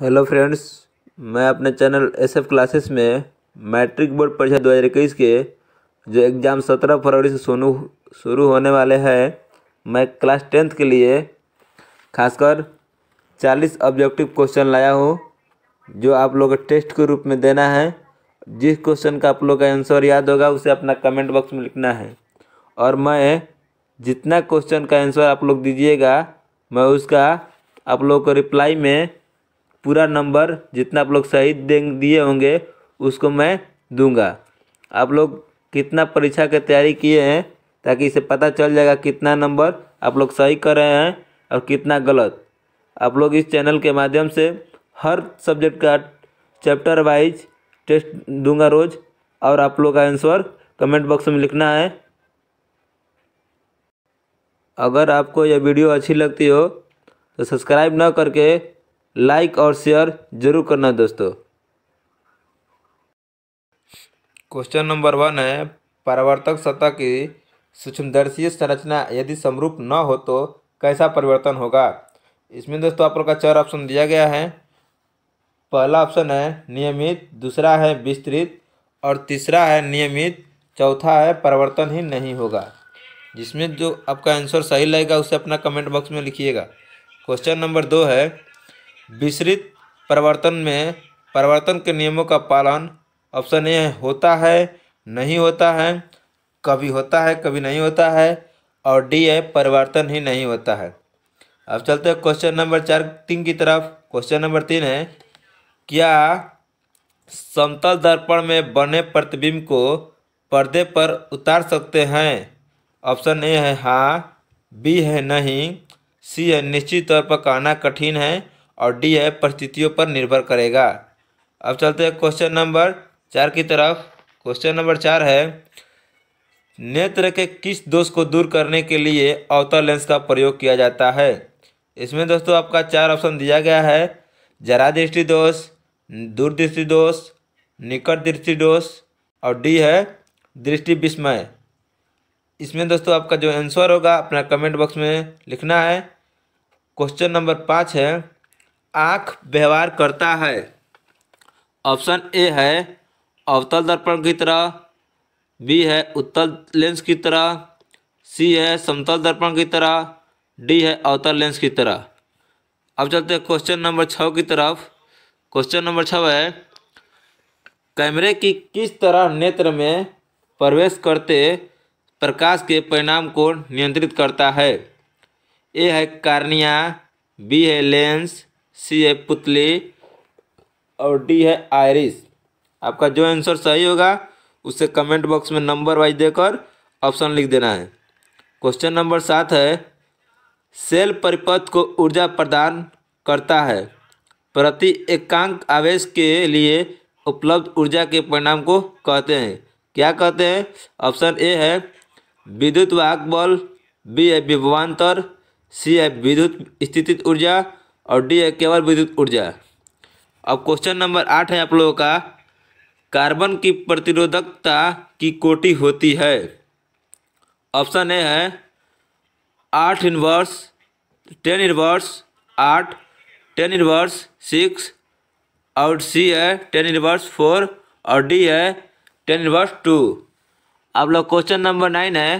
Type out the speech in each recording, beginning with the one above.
hello friends मैं अपने channel S F classes में मैट्रिक बोर्ड परीक्षा दो हज़ार इक्कीस के जो एग्ज़ाम सत्रह फरवरी से शुरू शुरू होने वाले हैं मैं क्लास टेंथ के लिए खासकर चालीस ऑब्जेक्टिव क्वेश्चन लाया हूँ जो आप लोग टेस्ट के रूप में देना है जिस क्वेश्चन का आप लोग का आंसर याद होगा उसे अपना कमेंट बॉक्स में लिखना है और मैं जितना क्वेश्चन का आंसर आप लोग दीजिएगा मैं उसका आप लोग को रिप्लाई में पूरा नंबर जितना आप लोग सही दिए होंगे उसको मैं दूंगा आप लोग कितना परीक्षा की तैयारी किए हैं ताकि इसे पता चल जाएगा कितना नंबर आप लोग सही कर रहे हैं और कितना गलत आप लोग इस चैनल के माध्यम से हर सब्जेक्ट का चैप्टर वाइज टेस्ट दूंगा रोज़ और आप लोग का आंसर कमेंट बॉक्स में लिखना है अगर आपको यह वीडियो अच्छी लगती हो तो सब्सक्राइब ना करके लाइक और शेयर जरूर करना दोस्तों क्वेश्चन नंबर वन है परावर्तक सतह की सूक्ष्मदर्शीय संरचना यदि समरूप न हो तो कैसा परिवर्तन होगा इसमें दोस्तों आप लोग का चार ऑप्शन दिया गया है पहला ऑप्शन है नियमित दूसरा है विस्तृत और तीसरा है नियमित चौथा है परिवर्तन ही नहीं होगा जिसमें जो आपका आंसर सही लगेगा उसे अपना कमेंट बॉक्स में लिखिएगा क्वेश्चन नंबर दो है विसरित परिवर्तन में परिवर्तन के नियमों का पालन ऑप्शन ए होता है नहीं होता है कभी होता है कभी नहीं होता है और डी है परिवर्तन ही नहीं होता है अब चलते हैं क्वेश्चन नंबर चार तीन की तरफ क्वेश्चन नंबर तीन है क्या समतल दर्पण में बने प्रतिबिंब को पर्दे पर उतार सकते हैं ऑप्शन ए है हाँ बी है नहीं सी है निश्चित तौर पर कहना कठिन है और डी है परिस्थितियों पर निर्भर करेगा अब चलते हैं क्वेश्चन नंबर चार की तरफ क्वेश्चन नंबर चार है नेत्र के किस दोष को दूर करने के लिए अवतर लेंस का प्रयोग किया जाता है इसमें दोस्तों आपका चार ऑप्शन दिया गया है जरा दृष्टि दोष दूरदृष्टि दोष निकट दृष्टि दोष और डी है दृष्टि विस्मय इसमें दोस्तों आपका जो आंसर होगा अपना कमेंट बॉक्स में लिखना है क्वेश्चन नंबर पाँच है आँख व्यवहार करता है ऑप्शन ए है अवतल दर्पण की तरह बी है उत्तल लेंस की तरह सी है समतल दर्पण की तरह डी है अवतल लेंस की तरह अब चलते हैं क्वेश्चन नंबर छः की तरफ क्वेश्चन नंबर छः है कैमरे की किस तरह नेत्र में प्रवेश करते प्रकाश के परिणाम को नियंत्रित करता है ए है कार्निया बी है लेंस सी है पुतली और डी है आयरिस आपका जो आंसर सही होगा उसे कमेंट बॉक्स में नंबर वाइज देकर ऑप्शन लिख देना है क्वेश्चन नंबर सात है सेल परिपथ को ऊर्जा प्रदान करता है प्रति एकांक आवेश के लिए उपलब्ध ऊर्जा के परिणाम को कहते हैं क्या कहते हैं ऑप्शन ए है विद्युत वाहक बल बी है विभवान्तर सी है विद्युत स्थितित ऊर्जा और डी है केवल विद्युत ऊर्जा अब क्वेश्चन नंबर आठ है आप लोगों का कार्बन की प्रतिरोधकता की कोटि होती है ऑप्शन ए है आठ इनवर्स टेन इनवर्स आठ टेन इनवर्स सिक्स और सी है टेन इनवर्स फोर और डी है टेन इनवर्स टू आप लोग क्वेश्चन नंबर नाइन है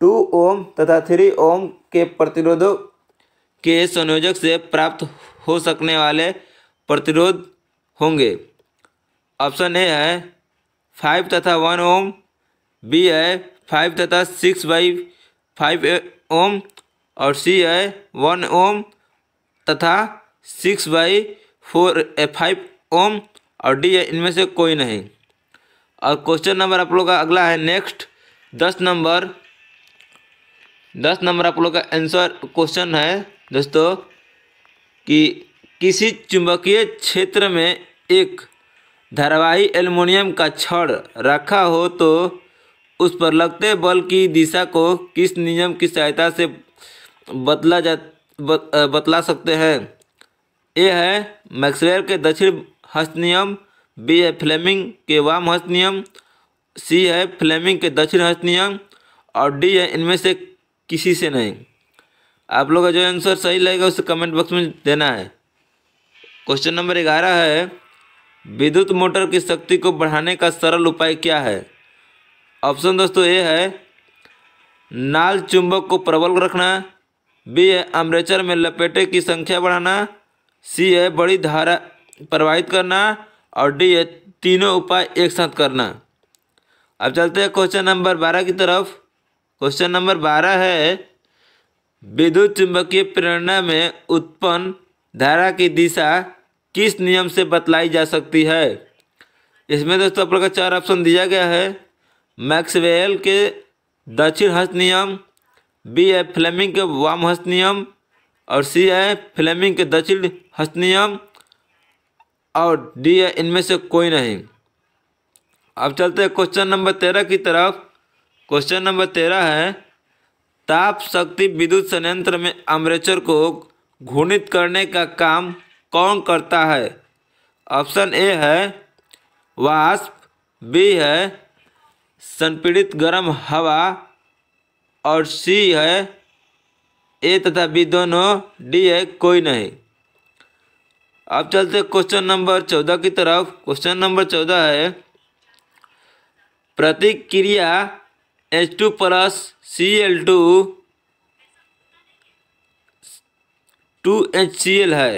टू ओम तथा थ्री ओम के प्रतिरोधक के संयोजक से प्राप्त हो सकने वाले प्रतिरोध होंगे ऑप्शन ए है फाइव तथा वन ओम बी है फाइव तथा सिक्स बाई फाइव ओम और सी है वन ओम तथा six by four five ohm और डी है इनमें से कोई नहीं और क्वेश्चन नंबर आप लोग का अगला है नेक्स्ट दस नंबर दस नंबर आप लोग का आंसर क्वेश्चन है दोस्तों कि किसी चुंबकीय क्षेत्र में एक धारावाही एल्युमिनियम का छड़ रखा हो तो उस पर लगते बल की दिशा को किस नियम की सहायता से बतला जा बतला सकते हैं ए है मैक्सवेल के दक्षिण हस्त नियम बी है फ्लेमिंग के वाम हस्त नियम सी है फ्लेमिंग के दक्षिण हस्त नियम और डी है इनमें से किसी से नहीं आप लोग का जो आंसर सही लगेगा उसे कमेंट बॉक्स में देना है क्वेश्चन नंबर ग्यारह है विद्युत मोटर की शक्ति को बढ़ाने का सरल उपाय क्या है ऑप्शन दोस्तों ए है नाल चुंबक को प्रबल रखना बी है अम्बरेचर में लपेटे की संख्या बढ़ाना सी है बड़ी धारा प्रवाहित करना और डी है तीनों उपाय एक साथ करना अब चलते हैं क्वेश्चन नंबर बारह की तरफ क्वेश्चन नंबर बारह है विद्युत चुंबकीय प्रेरणा में उत्पन्न धारा की दिशा किस नियम से बतलाई जा सकती है इसमें दोस्तों आप लोग का चार ऑप्शन दिया गया है मैक्सवेल के दक्षिण हस्त नियम बी है फ्लेमिंग के वाम हस्त नियम और सी है फ्लेमिंग के दक्षिण हस्त नियम और डी है इनमें से कोई नहीं अब चलते हैं क्वेश्चन नंबर तेरह की तरफ क्वेश्चन नंबर तेरह है ताप शक्ति विद्युत संयंत्र में अमरेचर को घूर्णित करने का काम कौन करता है ऑप्शन ए है वाष्प बी है संपीड़ित गर्म हवा और सी है ए तथा बी दोनों डी है कोई नहीं अब चलते क्वेश्चन नंबर चौदह की तरफ क्वेश्चन नंबर चौदह है प्रतिक्रिया H two plus C L two two H C L है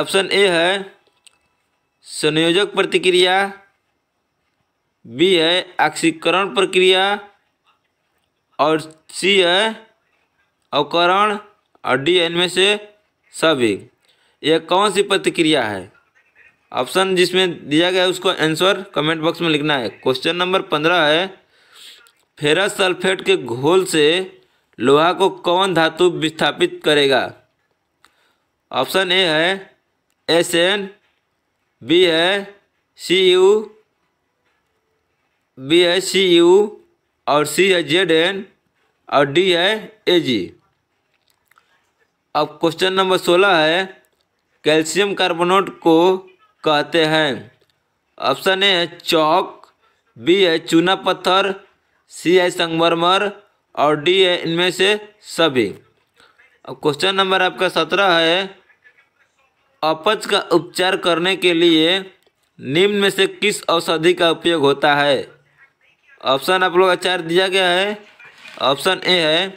ऑप्शन ए है संयोजक प्रतिक्रिया बी है ऑक्सीकरण प्रक्रिया और सी है अवकरण और डी इनमें से सभी यह कौन सी प्रतिक्रिया है ऑप्शन जिसमें दिया गया है उसको आंसर कमेंट बॉक्स में लिखना है क्वेश्चन नंबर पंद्रह है फेरस सल्फेट के घोल से लोहा को कौन धातु विस्थापित करेगा ऑप्शन ए है एस एन बी है सी यू बी है सी यू और सी है जेड एन और डी है ए जी अब क्वेश्चन नंबर सोलह है कैल्शियम कार्बोनेट को कहते हैं ऑप्शन ए है चौक बी है चूना पत्थर सी है संगमरमर और डी है इनमें से सभी अब क्वेश्चन नंबर आपका सत्रह है अपच का उपचार करने के लिए निम्न में से किस औषधि का उपयोग होता है ऑप्शन आप लोग का चार दिया गया है ऑप्शन ए है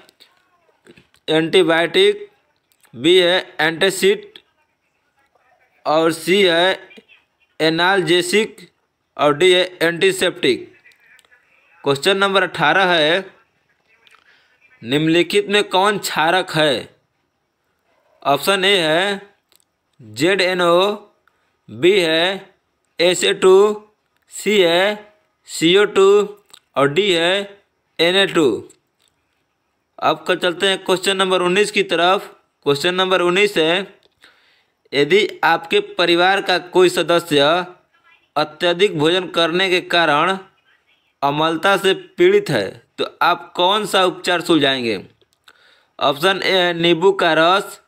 एंटीबायोटिक बी है एंटेसिट और सी है एनालजेसिक और डी है एंटीसेप्टिक क्वेश्चन नंबर अठारह है निम्नलिखित में कौन क्षारक है ऑप्शन ए है जेड एन ओ बी है एस ए टू सी है सी ओ टू और डी है एन ए टू अब कर चलते हैं क्वेश्चन नंबर उन्नीस की तरफ क्वेश्चन नंबर उन्नीस है यदि आपके परिवार का कोई सदस्य अत्यधिक भोजन करने के कारण अमलता से पीड़ित है तो आप कौन सा उपचार सुलझाएंगे ऑप्शन ए है नींबू का रस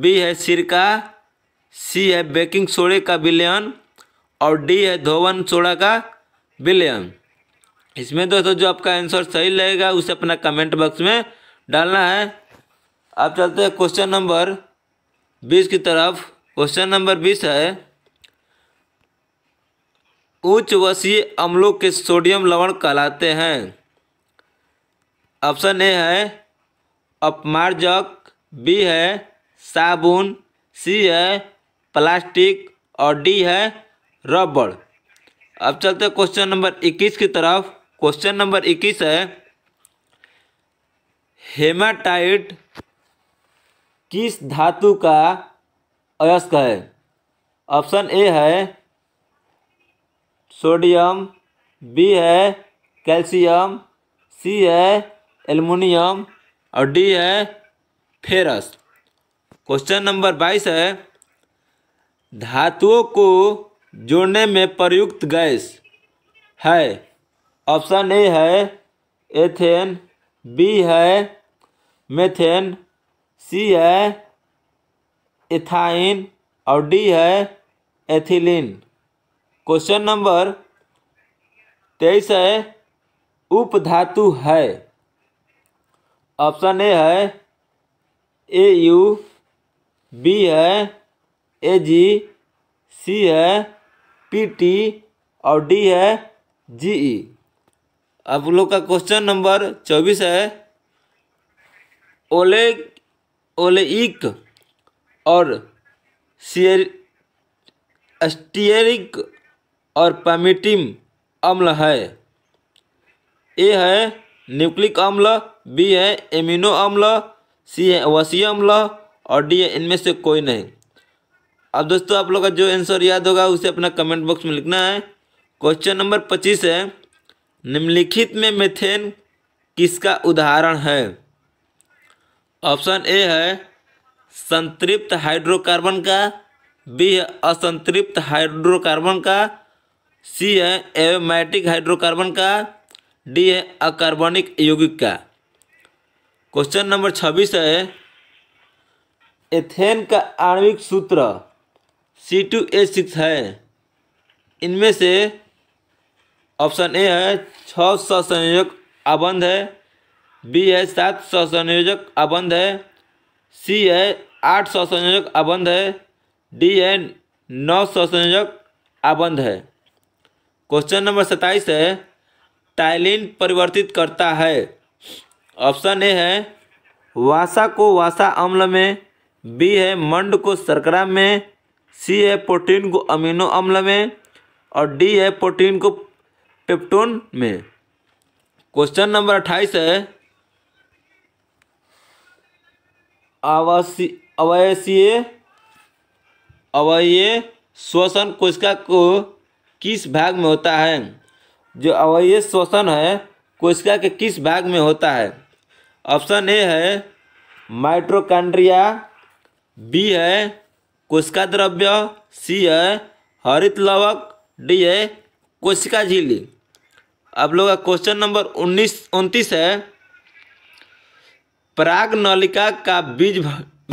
बी है सिरका सी है बेकिंग सोडे का विलयन और डी है धोवन सोडा का विलयन इसमें दोस्तों जो आपका आंसर सही लगेगा उसे अपना कमेंट बॉक्स में डालना है आप चलते हैं क्वेश्चन नंबर बीस की तरफ क्वेश्चन नंबर बीस है उच्च वसीय अम्लों के सोडियम लवण कहलाते हैं ऑप्शन ए है अपमार्जक बी है साबुन सी है प्लास्टिक और डी है रबड़ अब चलते हैं क्वेश्चन नंबर इक्कीस की तरफ क्वेश्चन नंबर इक्कीस है हेमाटाइट किस धातु का अयस्क है ऑप्शन ए है सोडियम बी है कैल्शियम सी है एलमोनियम और डी है फेरस क्वेश्चन नंबर बाईस है धातुओं को जोड़ने में प्रयुक्त गैस है ऑप्शन ए है एथेन बी है मेथेन सी है इथाइन और डी है एथिलीन क्वेश्चन नंबर तेईस है उपधातु है ऑप्शन ए है ए यू बी है ए जी सी है पी टी और डी है जी ई आप लोग का क्वेश्चन नंबर चौबीस है ओले ओलेइक और एस्टियरिक और पैमिटिम अम्ल है ए है न्यूक्लिक अम्ल बी है एमिनो अम्ल सी है वसी अम्ल और डी है इनमें से कोई नहीं अब दोस्तों आप लोग का जो आंसर याद होगा उसे अपना कमेंट बॉक्स में लिखना है क्वेश्चन नंबर पच्चीस है निम्नलिखित में मेथेन किसका उदाहरण है ऑप्शन ए है संतृप्त हाइड्रोकार्बन का बी है असंतृप्त हाइड्रोकार्बन का सी है एवमैटिक हाइड्रोकार्बन का डी है अकार्बनिक यौगिक का क्वेश्चन नंबर छब्बीस है एथेन का आणविक सूत्र सी टू ए सिक्स है इनमें से ऑप्शन ए है छः संयोजक आबंध है बी है सात संयोजक आबंध है सी है आठ संयोजक आबंध है डी है नौ संयोजक आबंध है क्वेश्चन नंबर सत्ताईस है टाइलिन परिवर्तित करता है ऑप्शन ए है वासा को वासा अम्ल में बी है मंड को सरकरा में सी है प्रोटीन को अमीनो अम्ल में और डी है प्रोटीन को पेप्टोन में क्वेश्चन नंबर अट्ठाईस है आवासी अवयसीय अवय श्वसन कोशिका को किस भाग में होता है जो अवय श्वसन है कोशिका के किस भाग में होता है ऑप्शन ए है माइट्रोकांड्रिया बी है कोशिका द्रव्य सी है हरित लवक डी है कोशिका झीली आप लोग का क्वेश्चन नंबर उन्नीस उनतीस है प्राग नलिका का बीज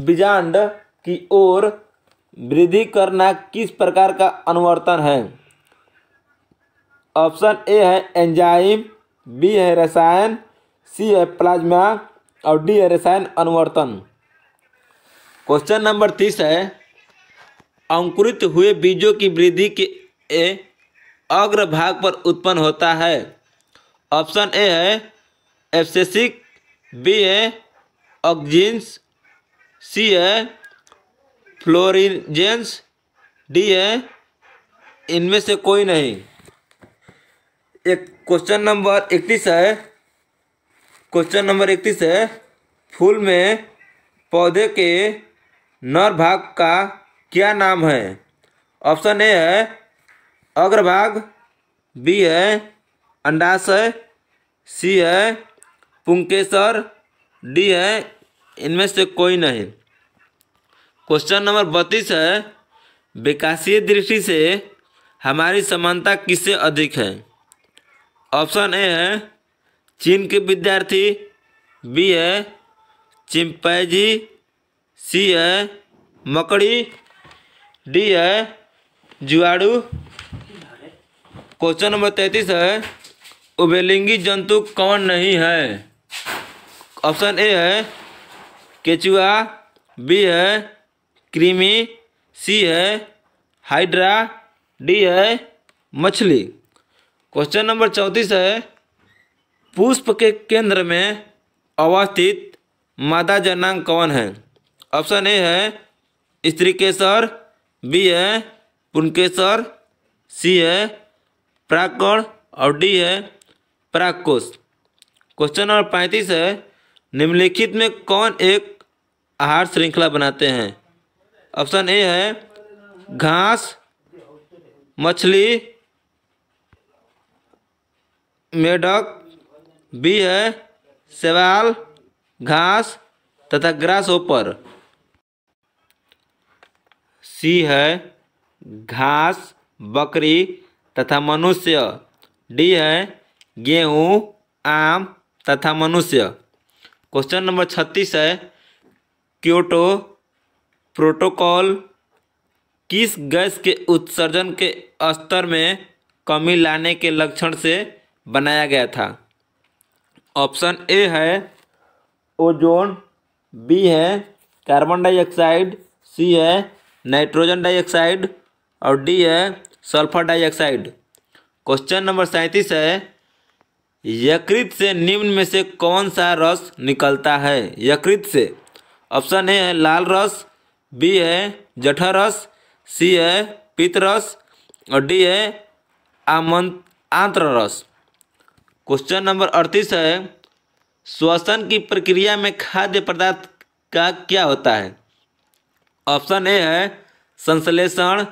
बीजांड की ओर वृद्धि करना किस प्रकार का अनुवर्तन है ऑप्शन ए है एंजाइम बी है रसायन सी है प्लाज्मा और डी है रसायन अनुवर्तन क्वेश्चन नंबर तीस है अंकुरित हुए बीजों की वृद्धि के ए अग्रभाग पर उत्पन्न होता है ऑप्शन ए है एफसेसिक बी है ऑक्जिन्स सी है फ्लोरिजेंस डी है इनमें से कोई नहीं एक क्वेश्चन नंबर इकतीस है क्वेश्चन नंबर इकतीस है फूल में पौधे के नर भाग का क्या नाम है ऑप्शन ए है अग्रभाग बी है अंडाशय सी है पुंकेसर डी है इनमें से कोई नहीं क्वेश्चन नंबर बत्तीस है विकासीय दृष्टि से हमारी समानता किससे अधिक है ऑप्शन ए है चीन के विद्यार्थी बी है चिंपैजी सी है मकड़ी डी है जुआड़ू क्वेश्चन नंबर तैतीस है उबेलिंगी जंतु कौन नहीं है ऑप्शन ए है केचुआ बी है क्रीमी सी है हाइड्रा डी है मछली क्वेश्चन नंबर चौंतीस है पुष्प के केंद्र में अवस्थित मादा जनांग कौन है ऑप्शन ए है स्त्रीकेसर बी है पुनकेसर सी है प्राकण और डी है प्राकोश क्वेश्चन नंबर पैंतीस है निम्नलिखित में कौन एक आहार श्रृंखला बनाते हैं ऑप्शन ए है घास मछली मेढक बी है सेवाल घास तथा ग्रास ओपर सी है घास बकरी तथा मनुष्य डी है गेहूँ आम तथा मनुष्य क्वेश्चन नंबर छत्तीस है क्योटो प्रोटोकॉल किस गैस के उत्सर्जन के स्तर में कमी लाने के लक्षण से बनाया गया था ऑप्शन ए है ओजोन बी है कार्बन डाइऑक्साइड सी है नाइट्रोजन डाइऑक्साइड और डी है सल्फर डाइऑक्साइड क्वेश्चन नंबर सैंतीस है यकृत से निम्न में से कौन सा रस निकलता है यकृत से ऑप्शन ए है लाल रस बी है जठर रस सी है पित्त रस और डी है आमंत आंत्र रस क्वेश्चन नंबर अड़तीस है श्वसन की प्रक्रिया में खाद्य पदार्थ का क्या होता है ऑप्शन ए है संश्लेषण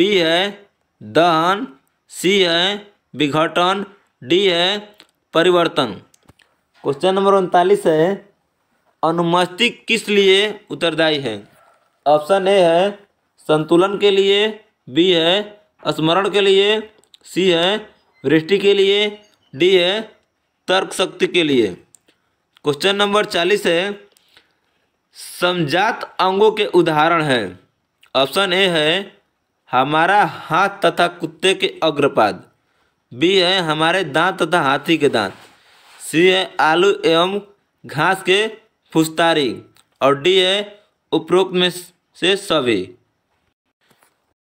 बी है दहन सी है विघटन डी है परिवर्तन क्वेश्चन नंबर उनतालीस है अनुमस्तिक किस लिए उत्तरदायी है ऑप्शन ए है संतुलन के लिए बी है स्मरण के लिए सी है वृष्टि के लिए डी है तर्क शक्ति के लिए क्वेश्चन नंबर चालीस है समझात अंगों के उदाहरण है ऑप्शन ए है हमारा हाथ तथा कुत्ते के अग्रपाद बी है हमारे दांत तथा हाथी के दांत सी है आलू एवं घास के फुस्तारी और डी है उपरोक्त में से सभी